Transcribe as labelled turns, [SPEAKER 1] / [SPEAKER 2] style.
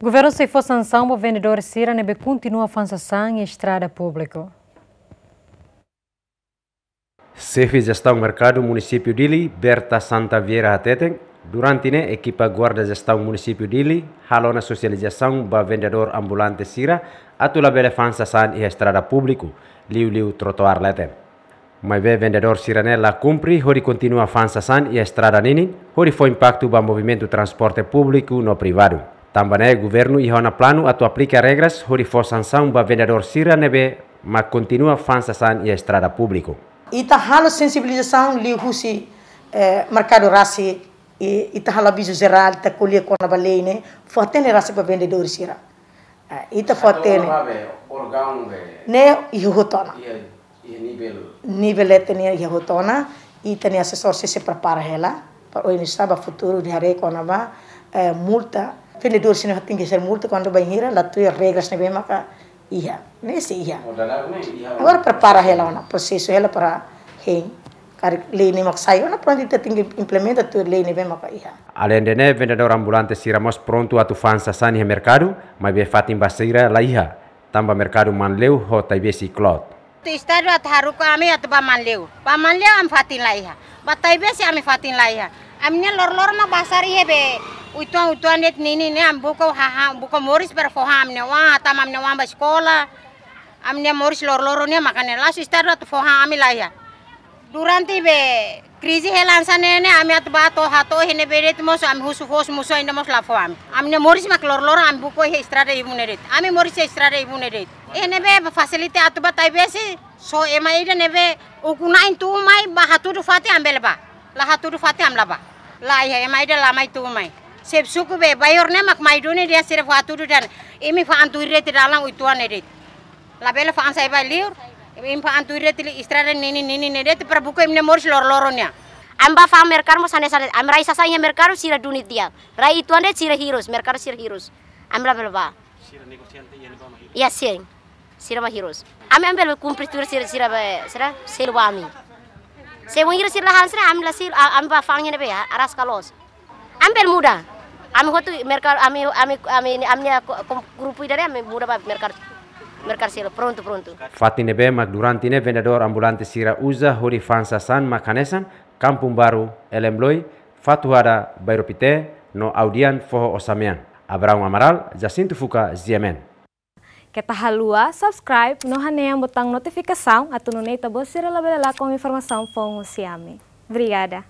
[SPEAKER 1] O governo for sanção para vendedor Siranebe continua a fansação em estrada
[SPEAKER 2] pública.
[SPEAKER 3] Chefe de gestão mercado município de Ili, Berta Santa Vieira Hateten, durante a né, equipa guarda gestão município de Ili, halou na socialização para vendedor ambulante Sira, atula bela fansação em estrada pública, liu liu trotoar leten. Mas o vendedor Siranella né, cumpre, hori continua a fansação em a estrada nini, hori foi impacto para o movimento transporte público no privado. Tambane é governo i hona plano atu aplica regras hori for sanção ba vendedor sira nebe, mas continua san e estrada público.
[SPEAKER 2] Ita halo sensibilização li husi eh, mercado rasi e ita halo bisu geral ta colhe com eh, a baleine, fortene rasi ba vendedor sira. Ita fortene. Ne ihotona. Nível. Nível é tenir ihotona e tenir assessor se se prepara ela para o início do futuro de hare com a multa fende dorsine hattinge sar multa quando bay hira latu ya reglas ne be maka iha ne si oh, iha agora prepara hela ona processo hela para hein kari lei ne mak sai ona tinggi te tinggi implementa tu leini ne maka iha
[SPEAKER 3] alende ne vendedor ambulante siramos pronto atu fansa sani he mercado ma be fatim basira la iha tamba mercado manleu ho taibesi clot
[SPEAKER 1] tu at haruku ko ami atba manleu pa manleu am fatin la iha bataibe si ami fatin la iha amne lor lor ma basari hebe Uitwan net nini ne am buko haham buko moris per foham ne wa tam am ne wa sekolah am ne moris lor lor ne makane lasu istar tu foham ami ya duranti be krisi helan sane ne ami at ba to hato hene beret mos am husu hos muso inde mos lafo am am moris mak lor lor am buko he istirahat ibu ibune ret moris istar de ibune ret e, be fasilitas atu batai tai besi so ema ini ne be ukuna intu mai ba hatu du fati ambelba la hatu du fati la ya ema ini la mai mai sep suku be bayor ne mak maidone dia sirf du dan imi fa antuire ti dalang uituan la bela fa ansai
[SPEAKER 4] bay liur imi fa antu antuire li istrada nini nini ne det perbuku imne mors lor loronya amba fa merkar mo sane sane am raisa sanya merkar sira dunit dia rai ituan det sira heroes merkar sira heroes am bela ba sira negosiante yani ya, ba mahiro ya sing sira ba heroes am am bel kumpri tur sira sira ba sira selwa Saya mengira sila hansra ambil hasil ambil fangnya ya aras kalos. Ambil muda. আমি হয়তো মেরকার আমি আমি আমি আমি grupo idare আমি muda ba peruntu peruntu. silo pronto pronto
[SPEAKER 3] duranti ne vendedor ambulante Sira Uza Hori Fansa San Makanesan Kampung Baru Elemloi fatuhara Bayropite, no Audian Foho Osamean Abraham Amaral Jacinto Fuka Ziemen
[SPEAKER 1] Kita halua, subscribe, nohane yang butang notifikasi atau nunei tabo sirela bela kom informasi fong Obrigada.